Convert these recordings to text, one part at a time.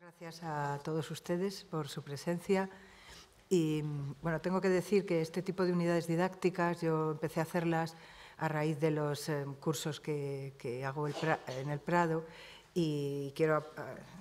gracias a todos ustedes por su presencia. Y bueno, tengo que decir que este tipo de unidades didácticas yo empecé a hacerlas a raíz de los eh, cursos que, hago en el Prado y quiero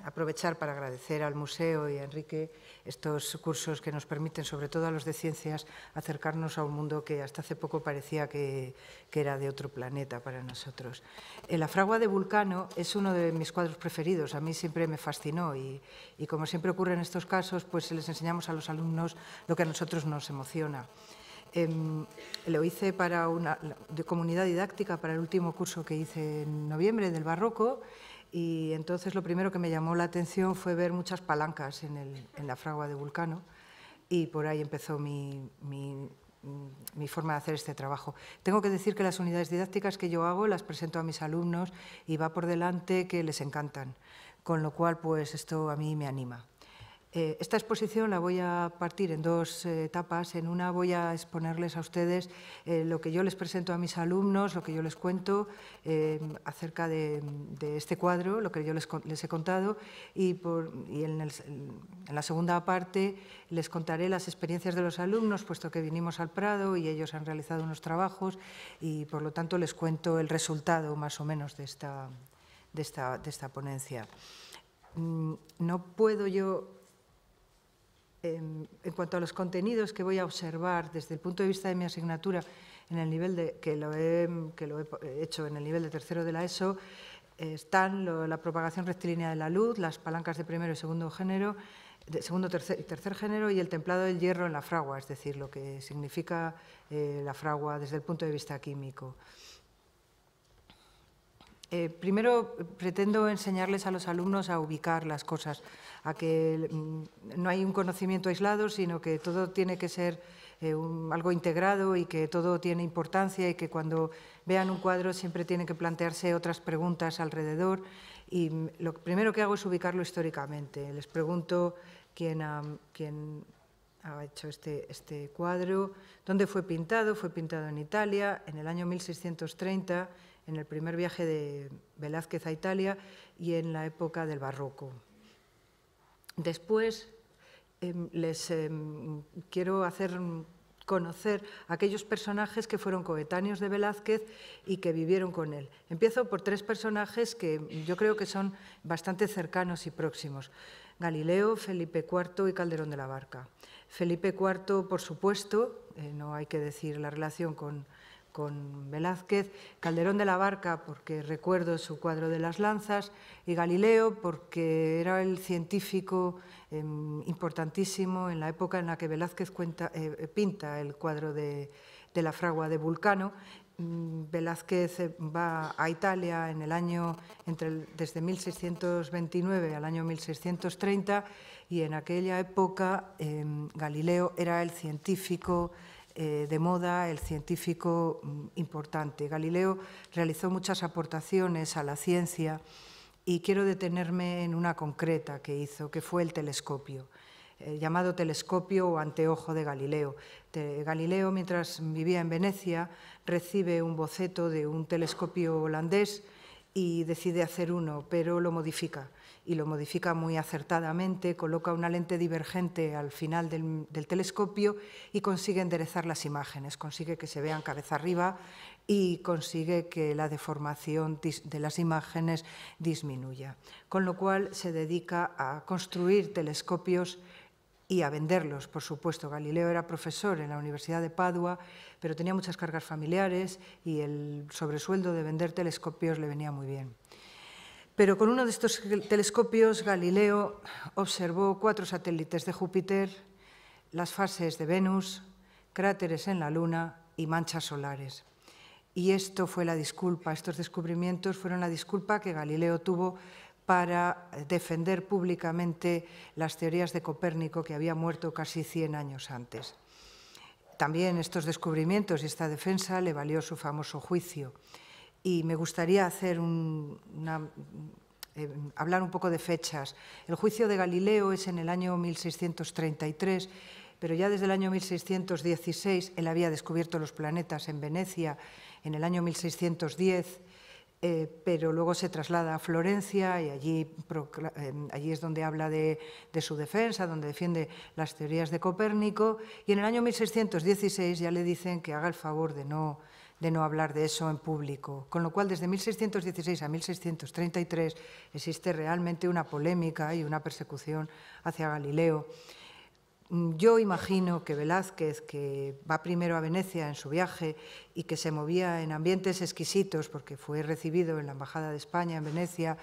aprovechar para agradecer al museo y a Enrique estos cursos que nos permiten, sobre todo a los de ciencias, acercarnos a un mundo que hasta hace poco parecía que, era de otro planeta para nosotros. La fragua de Vulcano es uno de mis cuadros preferidos, a mí siempre me fascinó y, como siempre ocurre en estos casos, pues les enseñamos a los alumnos lo que a nosotros nos emociona. Em, lo hice para una de comunidad didáctica para el último curso que hice en noviembre del barroco y entonces lo primero que me llamó la atención fue ver muchas palancas en, la fragua de Vulcano y por ahí empezó mi, mi, forma de hacer este trabajo. Tengo que decir que las unidades didácticas que yo hago las presento a mis alumnos y va por delante que les encantan, con lo cual pues esto a mí me anima. Eh, esta exposición la voy a partir en dos eh, etapas. En una voy a exponerles a ustedes eh, lo que yo les presento a mis alumnos, lo que yo les cuento acerca de, este cuadro, lo que yo les, he contado, y, en, la segunda parte les contaré las experiencias de los alumnos, puesto que vinimos al Prado y ellos han realizado unos trabajos y por lo tanto les cuento el resultado más o menos de esta, de esta, ponencia. Mm, no puedo yo en, cuanto a los contenidos que voy a observar desde el punto de vista de mi asignatura, en el nivel de, que, lo he, hecho en el nivel de tercero de la ESO, eh, están la propagación rectilínea de la luz, las palancas de primero y segundo género, segundo tercer, género y el templado del hierro en la fragua, es decir, lo que significa eh, la fragua desde el punto de vista químico. Eh, primero pretendo enseñarles a los alumnos a ubicar las cosas, a que mm, no hay un conocimiento aislado, sino que todo tiene que ser eh, algo integrado y que todo tiene importancia y que cuando vean un cuadro siempre tienen que plantearse otras preguntas alrededor. Y mm, lo primero que hago es ubicarlo históricamente. Les pregunto quién ha, hecho este, este cuadro, dónde fue pintado, fue pintado en Italia en el año 1630 en el primer viaje de Velázquez a Italia y en la época del barroco. Después em, les em, quiero hacer conocer aquellos personajes que fueron coetáneos de Velázquez y que vivieron con él. Empiezo por tres personajes que yo creo que son bastante cercanos y próximos. Galileo, Felipe IV y Calderón de la Barca. Felipe IV, por supuesto, eh, no hay que decir la relación con con Velázquez, Calderón de la Barca porque recuerdo su cuadro de las lanzas y Galileo porque era el científico em, importantísimo en la época en la que Velázquez eh, eh, pinta el cuadro de, la fragua de Vulcano mm, Velázquez eh, va a Italia en el año entre desde 1629 al año 1630 y en aquella época em, Galileo era el científico eh, de moda, el científico mm, importante. Galileo realizó muchas aportaciones a la ciencia y quiero detenerme en una concreta que hizo, que fue el telescopio. Eh, llamado telescopio o anteojo de Galileo. Galileo, mientras vivía en Venecia, recibe un boceto de un telescopio holandés y decide hacer uno, pero lo modifica y lo modifica muy acertadamente, coloca una lente divergente al final del, telescopio y consigue enderezar las imágenes, consigue que se vean cabeza arriba y consigue que la deformación de las imágenes disminuya. Con lo cual se dedica a construir telescopios y a venderlos, por supuesto. Galileo era profesor en la Universidad de Padua, pero tenía muchas cargas familiares y el sobresueldo de vender telescopios le venía muy bien. Pero con uno de estos telescopios Galileo observó cuatro satélites de Júpiter, las fases de Venus, cráteres en la Luna y manchas solares. Y esto fue la disculpa, estos descubrimientos fueron la disculpa que Galileo tuvo para defender públicamente las teorías de Copérnico que había muerto casi 100 años antes. También estos descubrimientos y esta defensa le valió su famoso juicio y me gustaría eh, hablar un poco de fechas. El juicio de Galileo es en el año 1633, pero ya desde el año 1616 él había descubierto los planetas en Venecia en el año 1610. Eh, pero luego se traslada a Florencia y allí, eh, allí es donde habla de, de, su defensa, donde defiende las teorías de Copérnico, y en el año 1616 ya le dicen que haga el favor de no, de no hablar de eso en público. Con lo cual, desde 1616 a 1633 existe realmente una polémica y una persecución hacia Galileo. Yo imagino que Velázquez, que va primero a Venecia en su viaje y que se movía en ambientes exquisitos porque fue recibido en la Embajada de España en Venecia,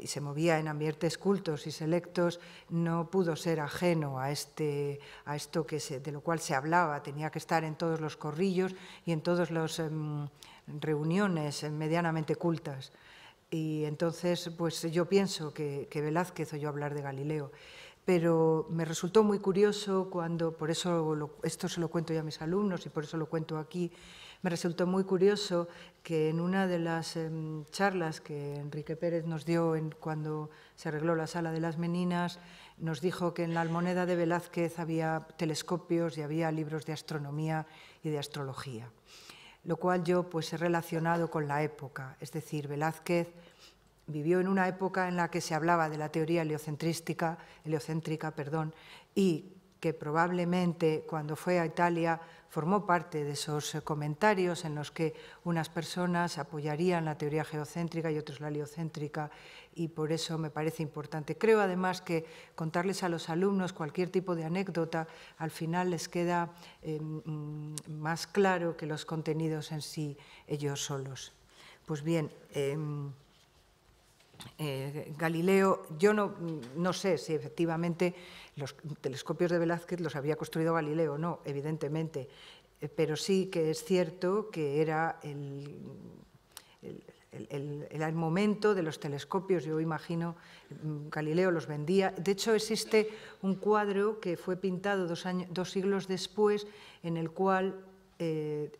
y se movía en ambientes cultos y selectos, no pudo ser ajeno a, este, a esto que de lo cual se hablaba, tenía que estar en todos los corrillos y en todas las em, reuniones medianamente cultas. Y entonces, pues yo pienso que, Velázquez oyó hablar de Galileo pero me resultó muy curioso cuando, por eso esto se lo cuento ya a mis alumnos y por eso lo cuento aquí, me resultó muy curioso que en una de las em, charlas que Enrique Pérez nos dio cuando se arregló la sala de las meninas, nos dijo que en la almoneda de Velázquez había telescopios y había libros de astronomía y de astrología, lo cual yo pues he relacionado con la época, es decir, Velázquez vivió en una época en la que se hablaba de la teoría heliocentrística, heliocéntrica, perdón, y que probablemente cuando fue a Italia formó parte de esos eh, comentarios en los que unas personas apoyarían la teoría geocéntrica y otros la heliocéntrica y por eso me parece importante. Creo además que contarles a los alumnos cualquier tipo de anécdota al final les queda eh, mm, más claro que los contenidos en sí ellos solos. Pues bien, em, eh, Galileo, yo no, no, sé si efectivamente los telescopios de Velázquez los había construido Galileo, no, evidentemente, eh, pero sí que es cierto que era el, el momento de los telescopios, yo imagino, mm, Galileo los vendía. De hecho, existe un cuadro que fue pintado dos, años, dos siglos después en el cual eh,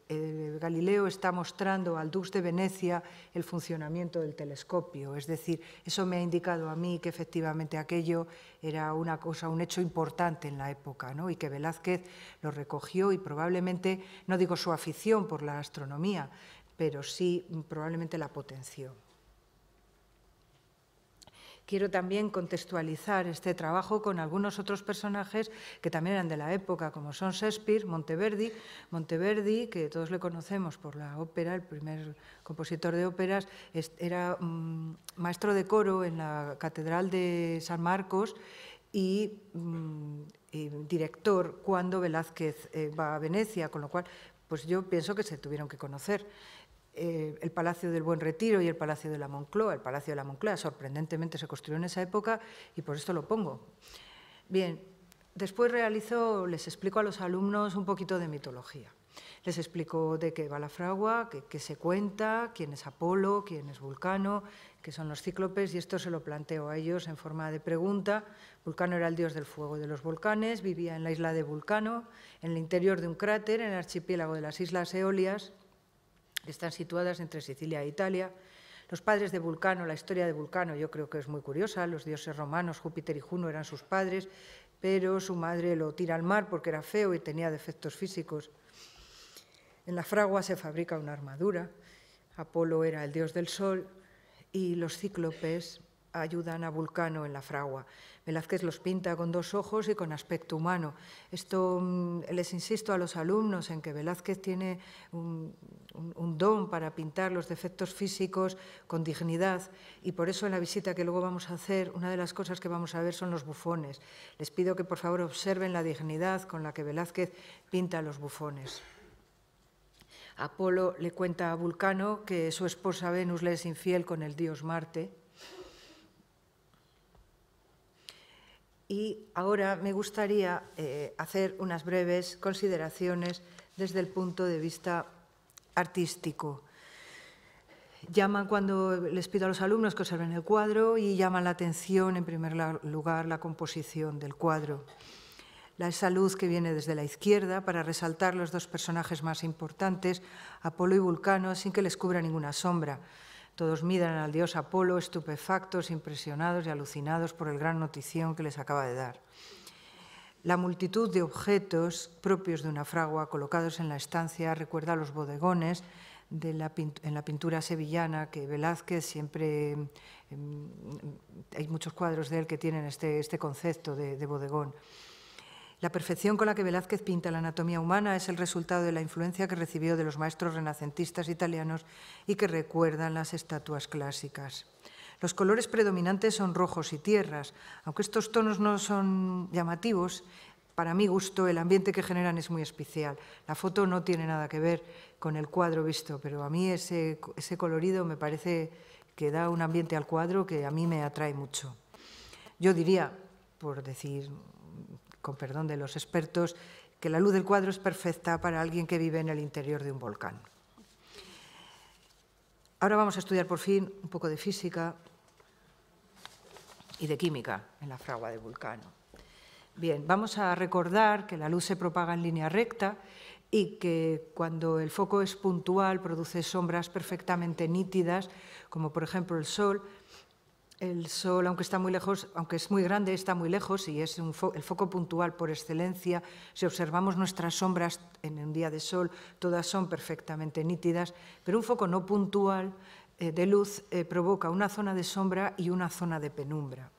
Galileo está mostrando al Dux de Venecia el funcionamiento del telescopio. Es decir, eso me ha indicado a mí que efectivamente aquello era una cosa, un hecho importante en la época, y que Velázquez lo recogió y probablemente, no digo su afición por la astronomía, pero sí probablemente la potenció. Quiero también contextualizar este trabajo con algunos otros personajes que también eran de la época, como son Shakespeare, Monteverdi, Monteverdi, que todos le conocemos por la ópera, el primer compositor de óperas, era mm, maestro de coro en la Catedral de San Marcos y, mm, director cuando Velázquez eh, va a Venecia, con lo cual pues yo pienso que se tuvieron que conocer. Eh, el Palacio del Buen Retiro y el Palacio de la Moncloa. El Palacio de la Moncloa sorprendentemente se construyó en esa época y por esto lo pongo. Bien, después realizo, les explico a los alumnos un poquito de mitología. Les explico de qué va la fragua, qué, se cuenta, quién es Apolo, quién es Vulcano, qué son los cíclopes, y esto se lo planteo a ellos en forma de pregunta. Vulcano era el dios del fuego de los volcanes, vivía en la isla de Vulcano, en el interior de un cráter, en el archipiélago de las Islas Eolias, están situadas entre Sicilia e Italia. Los padres de Vulcano, la historia de Vulcano yo creo que es muy curiosa, los dioses romanos Júpiter y Juno eran sus padres, pero su madre lo tira al mar porque era feo y tenía defectos físicos. En la fragua se fabrica una armadura, Apolo era el dios del sol y los cíclopes ayudan a Vulcano en la fragua. Velázquez los pinta con dos ojos y con aspecto humano. Esto mm, les insisto a los alumnos en que Velázquez tiene un, don para pintar los defectos físicos con dignidad y por eso en la visita que luego vamos a hacer, una de las cosas que vamos a ver son los bufones. Les pido que por favor observen la dignidad con la que Velázquez pinta los bufones. Apolo le cuenta a Vulcano que su esposa Venus le es infiel con el dios Marte y ahora me gustaría eh, hacer unas breves consideraciones desde el punto de vista artístico. Llaman cuando les pido a los alumnos que observen el cuadro y llaman la atención, en primer lugar, la composición del cuadro. La esa luz que viene desde la izquierda para resaltar los dos personajes más importantes, Apolo y Vulcano, sin que les cubra ninguna sombra. Todos miran al dios Apolo, estupefactos, impresionados y alucinados por el gran notición que les acaba de dar. La multitud de objetos propios de una fragua colocados en la estancia recuerda a los bodegones en la pintura sevillana que Velázquez siempre... Em, hay muchos cuadros de él que tienen este, este concepto de bodegón. La perfección con la que Velázquez pinta la anatomía humana es el resultado de la influencia que recibió de los maestros renacentistas italianos y que recuerdan las estatuas clásicas. Los colores predominantes son rojos y tierras. Aunque estos tonos no son llamativos, para mi gusto el ambiente que generan es muy especial. La foto no tiene nada que ver con el cuadro visto, pero a mí ese, ese colorido me parece que da un ambiente al cuadro que a mí me atrae mucho. Yo diría, por decir con perdón de los expertos, que la luz del cuadro es perfecta para alguien que vive en el interior de un volcán. Ahora vamos a estudiar por fin un poco de física y de química en la fragua de Vulcano. Bien, vamos a recordar que la luz se propaga en línea recta y que cuando el foco es puntual produce sombras perfectamente nítidas, como por ejemplo el sol, el Sol, aunque está muy lejos, aunque es muy grande, está muy lejos y es el foco puntual por excelencia. Si observamos nuestras sombras en un día de sol, todas son perfectamente nítidas, pero un foco no puntual eh, de luz eh, provoca una zona de sombra y una zona de penumbra.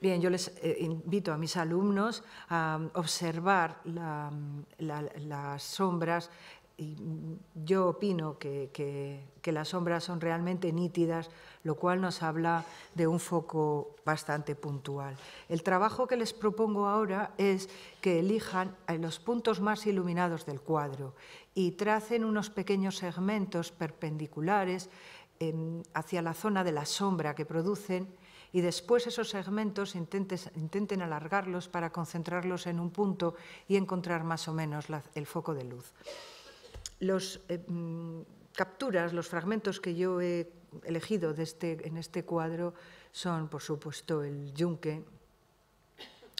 Bien, yo les eh, invito a mis alumnos a mm, observar mm, las sombras y mm, yo opino que las sombras son realmente nítidas lo cual nos habla de un foco bastante puntual. El trabajo que les propongo ahora es que elijan eh, los puntos más iluminados del cuadro y tracen unos pequeños segmentos perpendiculares em, hacia la zona de la sombra que producen y después esos segmentos intenten alargarlos para concentrarlos en un punto y encontrar más o menos el foco de luz. Las em, capturas, los fragmentos que yo he elegido este, en este cuadro son, por supuesto, el yunque,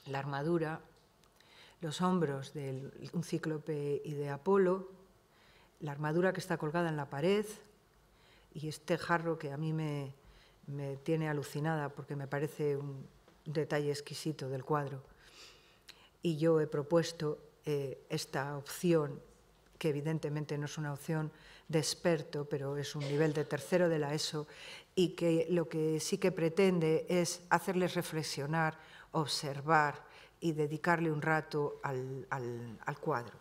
la armadura, los hombros de un cíclope y de Apolo, la armadura que está colgada en la pared y este jarro que a mí me, tiene alucinada porque me parece un detalle exquisito del cuadro. Y yo he propuesto eh, esta opción, que evidentemente no es una opción de experto, pero es un nivel de tercero de la ESO, y que lo que sí que pretende es hacerles reflexionar, observar y dedicarle un rato al, cuadro.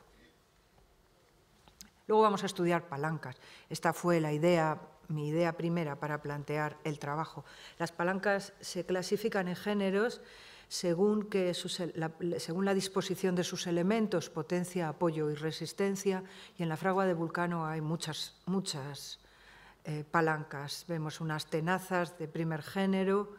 Luego vamos a estudiar palancas. Esta fue la idea mi idea primera para plantear el trabajo. Las palancas se clasifican en géneros según, que la, según la disposición de sus elementos, potencia, apoyo y resistencia. Y en la fragua de Vulcano hay muchas, muchas eh, palancas. Vemos unas tenazas de primer género,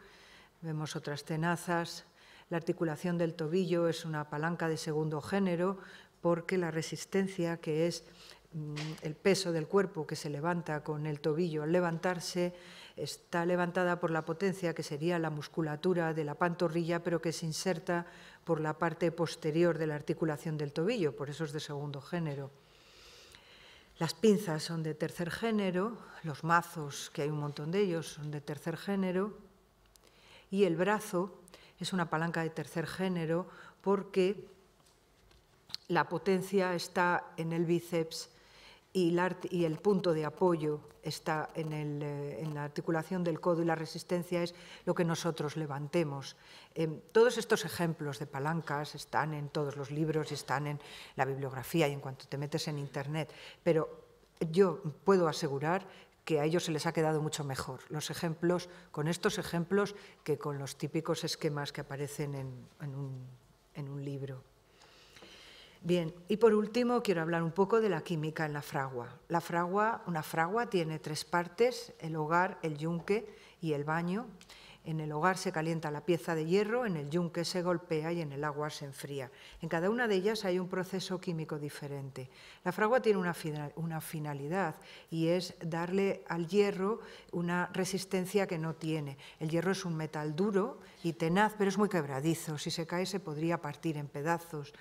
vemos otras tenazas. La articulación del tobillo es una palanca de segundo género porque la resistencia, que es mm, el peso del cuerpo que se levanta con el tobillo al levantarse, está levantada por la potencia, que sería la musculatura de la pantorrilla, pero que se inserta por la parte posterior de la articulación del tobillo, por eso es de segundo género. Las pinzas son de tercer género, los mazos, que hay un montón de ellos, son de tercer género, y el brazo es una palanca de tercer género porque la potencia está en el bíceps y, el punto de apoyo está eh, en, la articulación del codo y la resistencia es lo que nosotros levantemos. Em, todos estos ejemplos de palancas están en todos los libros y están en la bibliografía y en cuanto te metes en Internet, pero yo puedo asegurar que a ellos se les ha quedado mucho mejor los ejemplos con estos ejemplos que con los típicos esquemas que aparecen en un libro. Bien, y por último quiero hablar un poco de la química en la fragua. La fragua, una fragua tiene tres partes, el hogar, el yunque y el baño. En el hogar se calienta la pieza de hierro, en el yunque se golpea y en el agua se enfría. En cada una de ellas hay un proceso químico diferente. La fragua tiene una, una finalidad y es darle al hierro una resistencia que no tiene. El hierro es un metal duro y tenaz, pero es muy quebradizo. Si se cae se podría partir en pedazos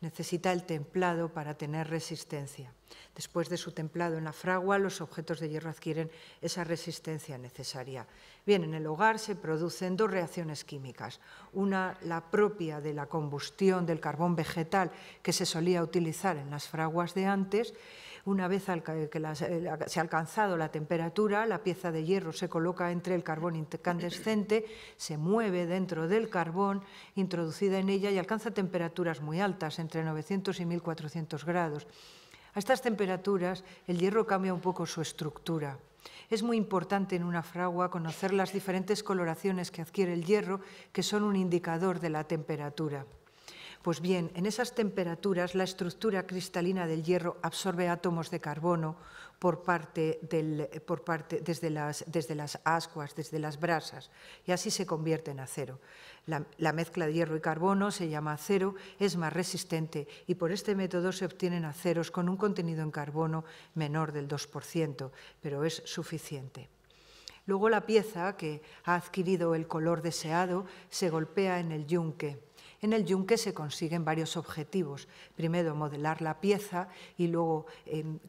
necesita el templado para tener resistencia. Después de su templado en la fragua, los objetos de hierro adquieren esa resistencia necesaria. Bien, en el hogar se producen dos reacciones químicas. Una, la propia de la combustión del carbón vegetal que se solía utilizar en las fraguas de antes, una vez que eh, se ha alcanzado la temperatura, la pieza de hierro se coloca entre el carbón incandescente, se mueve dentro del carbón introducida en ella y alcanza temperaturas muy altas, entre 900 y 1400 grados. A estas temperaturas el hierro cambia un poco su estructura. Es muy importante en una fragua conocer las diferentes coloraciones que adquiere el hierro, que son un indicador de la temperatura. Pues bien, en esas temperaturas la estructura cristalina del hierro absorbe átomos de carbono por parte desde, las, ascuas, desde las brasas, y así se convierte en acero. La, la, mezcla de hierro y carbono se llama acero, es más resistente y por este método se obtienen aceros con un contenido en carbono menor del 2%, pero es suficiente. Luego la pieza, que ha adquirido el color deseado, se golpea en el yunque en el yunque se consiguen varios objetivos. Primero, modelar la pieza y luego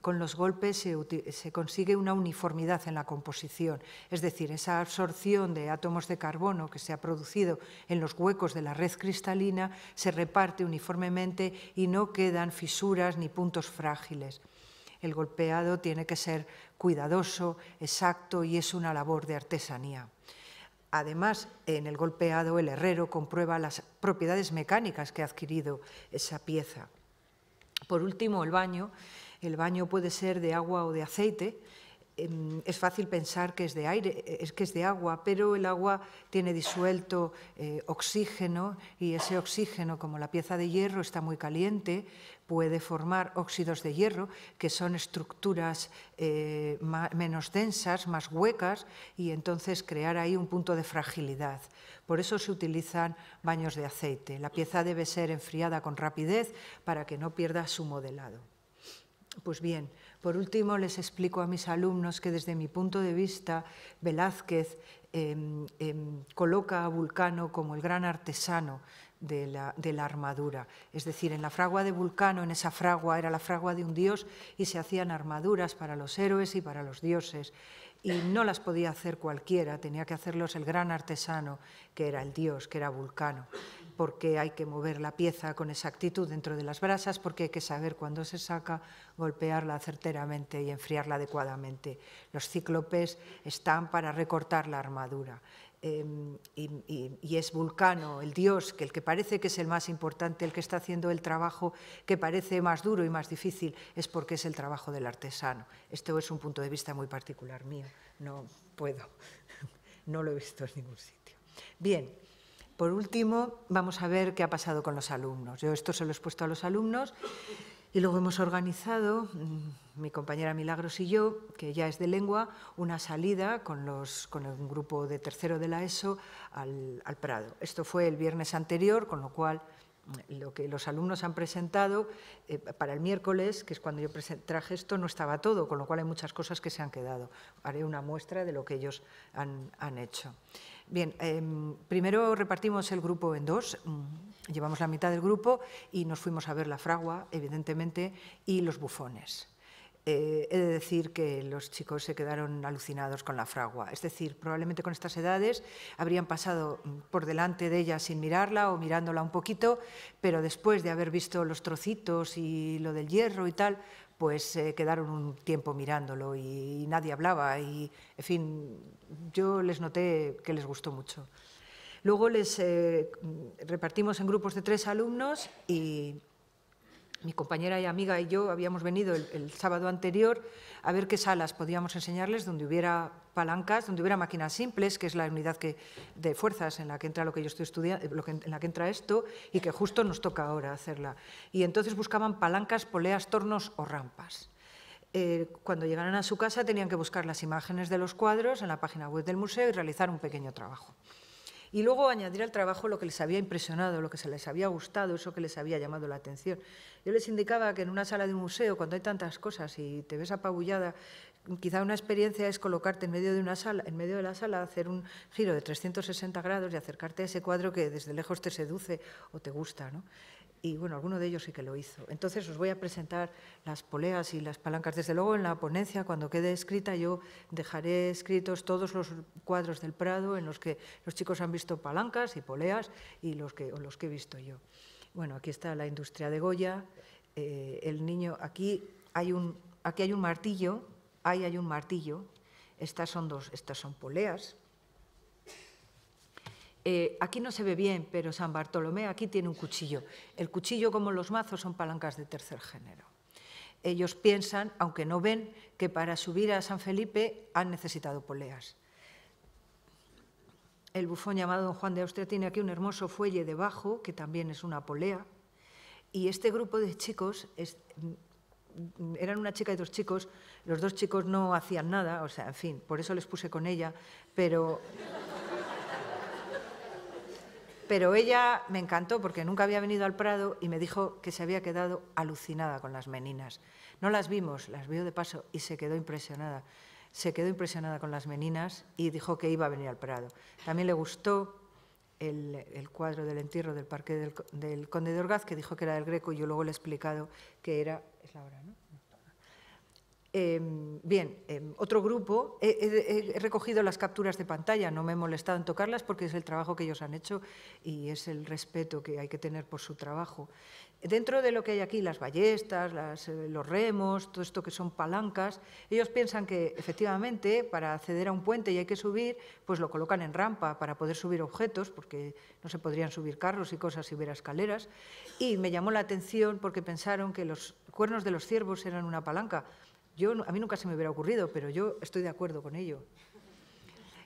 con los golpes se consigue una uniformidad en la composición. Es decir, esa absorción de átomos de carbono que se ha producido en los huecos de la red cristalina se reparte uniformemente y no quedan fisuras ni puntos frágiles. El golpeado tiene que ser cuidadoso, exacto y es una labor de artesanía. Además, en el golpeado el herrero comprueba las propiedades mecánicas que ha adquirido esa pieza. Por último, el baño. El baño puede ser de agua o de aceite, es fácil pensar que es de eh, que es de agua, pero el agua tiene disuelto eh, oxígeno y ese oxígeno, como la pieza de hierro está muy caliente, puede formar óxidos de hierro, que son estructuras eh, menos densas, más huecas, y entonces crear ahí un punto de fragilidad. Por eso se utilizan baños de aceite. La pieza debe ser enfriada con rapidez para que no pierda su modelado. Pues bien, por último les explico a mis alumnos que desde mi punto de vista Velázquez em, em, coloca a Vulcano como el gran artesano de la, armadura. Es decir, en la fragua de Vulcano, en esa fragua, era la fragua de un dios y se hacían armaduras para los héroes y para los dioses. Y no las podía hacer cualquiera, tenía que hacerlos el gran artesano, que era el dios, que era Vulcano porque hay que mover la pieza con exactitud dentro de las brasas, porque hay que saber cuándo se saca, golpearla certeramente y enfriarla adecuadamente. Los cíclopes están para recortar la armadura. Em, y, y, es Vulcano, el dios, que el que parece que es el más importante, el que está haciendo el trabajo que parece más duro y más difícil, es porque es el trabajo del artesano. Esto es un punto de vista muy particular mío, no puedo, no lo he visto en ningún sitio. Bien, por último, vamos a ver qué ha pasado con los alumnos. Yo esto se lo he puesto a los alumnos y luego hemos organizado, mm, mi compañera Milagros y yo, que ya es de lengua, una salida con, un grupo de tercero de la ESO al, Prado. Esto fue el viernes anterior, con lo cual mm, lo que los alumnos han presentado eh, para el miércoles, que es cuando yo traje esto, no estaba todo, con lo cual hay muchas cosas que se han quedado. Haré una muestra de lo que ellos han hecho. Bien, em, primero repartimos el grupo en dos. Mm, llevamos la mitad del grupo y nos fuimos a ver la fragua, evidentemente, y los bufones. Eh, he de decir que los chicos se quedaron alucinados con la fragua. Es decir, probablemente con estas edades habrían pasado mm, por delante de ella sin mirarla o mirándola un poquito, pero después de haber visto los trocitos y lo del hierro y tal, pues eh, quedaron un tiempo mirándolo y, nadie hablaba y, en fin, yo les noté que les gustó mucho. Luego les eh, repartimos en grupos de tres alumnos y mi compañera y amiga y yo habíamos venido el, sábado anterior a ver qué salas podíamos enseñarles donde hubiera palancas, donde hubiera máquinas simples, que es la unidad de fuerzas en la que entra lo que yo estoy eh, en la que entra esto, y que justo nos toca ahora hacerla. Y entonces buscaban palancas, poleas, tornos o rampas. Eh, cuando llegaran a su casa tenían que buscar las imágenes de los cuadros en la página web del museo y realizar un pequeño trabajo y luego añadir al trabajo lo que les había impresionado, lo que se les había gustado, eso que les había llamado la atención. Yo les indicaba que en una sala de un museo, cuando hay tantas cosas y te ves apabullada, quizá una experiencia es colocarte en medio de una sala, en medio de la sala, hacer un giro de 360 grados y acercarte a ese cuadro que desde lejos te seduce o te gusta, ¿no? y bueno, alguno de ellos sí que lo hizo. Entonces os voy a presentar las poleas y las palancas. Desde luego en la ponencia, cuando quede escrita, yo dejaré escritos todos los cuadros del Prado en los que los chicos han visto palancas y poleas y los que, o los que he visto yo. Bueno, aquí está la industria de Goya, eh, el niño, aquí hay un, aquí hay un martillo, ahí hay un martillo, estas son dos, estas son poleas, eh, aquí no se ve bien, pero San Bartolomé aquí tiene un cuchillo. El cuchillo, como los mazos, son palancas de tercer género. Ellos piensan, aunque no ven, que para subir a San Felipe han necesitado poleas. El bufón llamado Don Juan de Austria tiene aquí un hermoso fuelle debajo, que también es una polea. Y este grupo de chicos, mm, eran una chica y dos chicos, los dos chicos no hacían nada, o sea, en fin, por eso les puse con ella, pero pero ella me encantó porque nunca había venido al Prado y me dijo que se había quedado alucinada con las meninas. No las vimos, las vio de paso y se quedó impresionada. Se quedó impresionada con las meninas y dijo que iba a venir al Prado. También le gustó el, cuadro del entierro del parque del, del, Conde de Orgaz, que dijo que era del Greco y yo luego le he explicado que era... Es la hora, ¿no? Em, bien, em, otro grupo, he recogido las capturas de pantalla, no me he molestado en tocarlas porque es el trabajo que ellos han hecho y es el respeto que hay que tener por su trabajo. Dentro de lo que hay aquí, las ballestas, eh, los remos, todo esto que son palancas, ellos piensan que efectivamente para acceder a un puente y hay que subir, pues lo colocan en rampa para poder subir objetos, porque no se podrían subir carros y cosas si hubiera escaleras. Y me llamó la atención porque pensaron que los cuernos de los ciervos eran una palanca a mí nunca se me hubiera ocurrido, pero yo estoy de acuerdo con ello.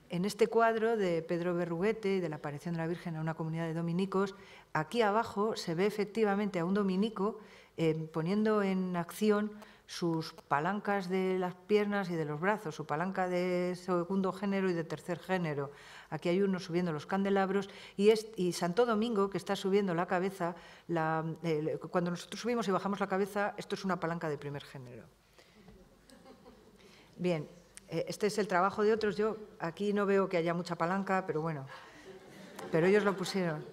En este cuadro de Pedro Berruguete y de la aparición de la Virgen a una comunidad de dominicos, aquí abajo se ve efectivamente a un dominico eh, poniendo en acción sus palancas de las piernas y de los brazos, su palanca de segundo género y de tercer género. Aquí hay uno subiendo los candelabros y, Santo Domingo, que está subiendo la cabeza, eh, cuando nosotros subimos y bajamos la cabeza, esto es una palanca de primer género. Bien, eh, este es el trabajo de otros. Yo aquí no veo que haya mucha palanca, pero bueno, pero ellos lo pusieron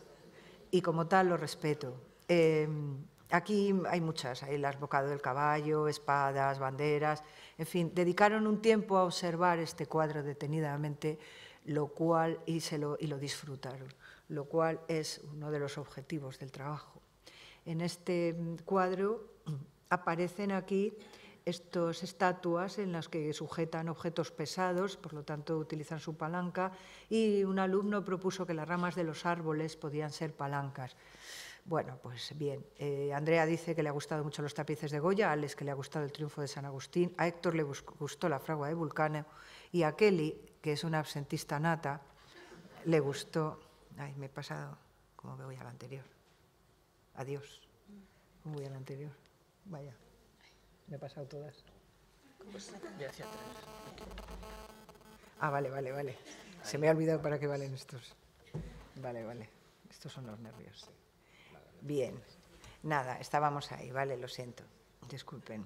y como tal lo respeto. Em, aquí hay muchas, hay las bocado del caballo, espadas, banderas, en fin, dedicaron un tiempo a observar este cuadro detenidamente, lo cual y, y lo disfrutaron, lo cual es uno de los objetivos del trabajo. En este mm, cuadro aparecen aquí estas estatuas en las que sujetan objetos pesados, por lo tanto utilizan su palanca, y un alumno propuso que las ramas de los árboles podían ser palancas. Bueno, pues bien, eh, Andrea dice que le ha gustado mucho los tapices de Goya, a Alex que le ha gustado el triunfo de San Agustín, a Héctor le gustó la fragua de Vulcano y a Kelly, que es una absentista nata, le gustó... Ay, me he pasado, como me voy al anterior. Adiós. ¿Cómo voy al anterior. Vaya. Me he pasado todas. Ah, vale, vale, vale. Se me ha olvidado para qué valen estos. Vale, vale. Estos son los nervios. Bien. Nada, estábamos ahí, vale, lo siento. Disculpen.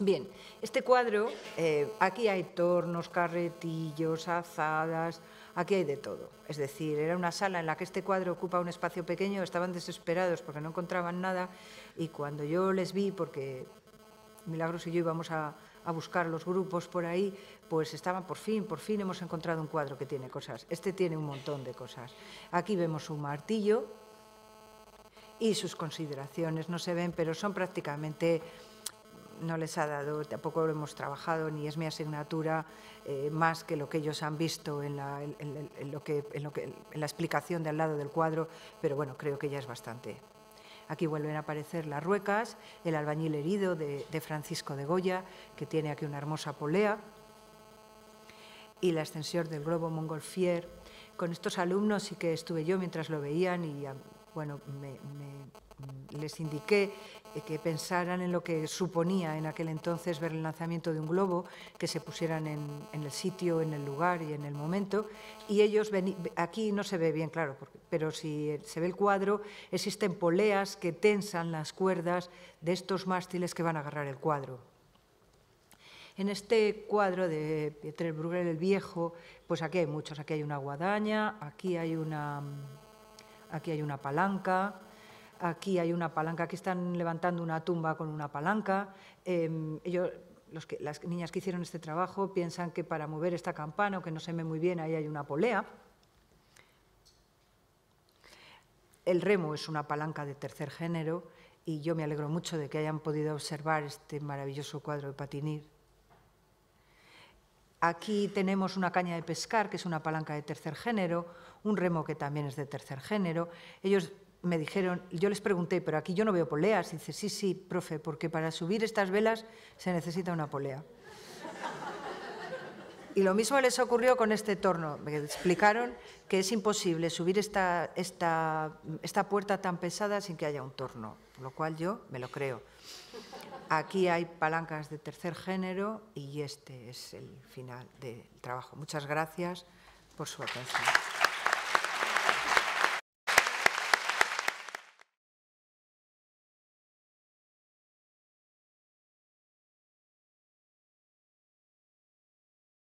Bien, este cuadro, eh, aquí hay tornos, carretillos, azadas, aquí hay de todo. Es decir, era una sala en la que este cuadro ocupa un espacio pequeño, estaban desesperados porque no encontraban nada y cuando yo les vi, porque Milagros y yo íbamos a, buscar los grupos por ahí, pues estaban por fin, por fin hemos encontrado un cuadro que tiene cosas. Este tiene un montón de cosas. Aquí vemos un martillo y sus consideraciones no se ven, pero son prácticamente no les ha dado, tampoco lo hemos trabajado, ni es mi asignatura, eh, más que lo que ellos han visto en la, en, la explicación del lado del cuadro, pero bueno, creo que ya es bastante. Aquí vuelven a aparecer las ruecas, el albañil herido de, Francisco de Goya, que tiene aquí una hermosa polea, y la ascensión del globo mongolfier. Con estos alumnos y que estuve yo mientras lo veían y bueno, mm, les indiqué eh, que pensaran en lo que suponía en aquel entonces ver el lanzamiento de un globo, que se pusieran en, el sitio, en el lugar y en el momento. Y ellos, ven, aquí no se ve bien claro, pero si eh, se ve el cuadro, existen poleas que tensan las cuerdas de estos mástiles que van a agarrar el cuadro. En este cuadro de Pietrel Bruegel el Viejo, pues aquí hay muchos. Aquí hay una guadaña, aquí hay una mm, aquí hay una palanca, aquí hay una palanca, aquí están levantando una tumba con una palanca. Em, ellos, las niñas que hicieron este trabajo piensan que para mover esta campana, o que no se ve muy bien, ahí hay una polea. El remo es una palanca de tercer género y yo me alegro mucho de que hayan podido observar este maravilloso cuadro de Patinir Aquí tenemos una caña de pescar, que es una palanca de tercer género, un remo que también es de tercer género. Ellos me dijeron, yo les pregunté, pero aquí yo no veo poleas. dice, sí, sí, profe, porque para subir estas velas se necesita una polea. Y lo mismo les ocurrió con este torno. Me explicaron que es imposible subir esta, esta, esta puerta tan pesada sin que haya un torno, lo cual yo me lo creo. Aquí hay palancas de tercer género y este es el final del trabajo. Muchas gracias por su atención.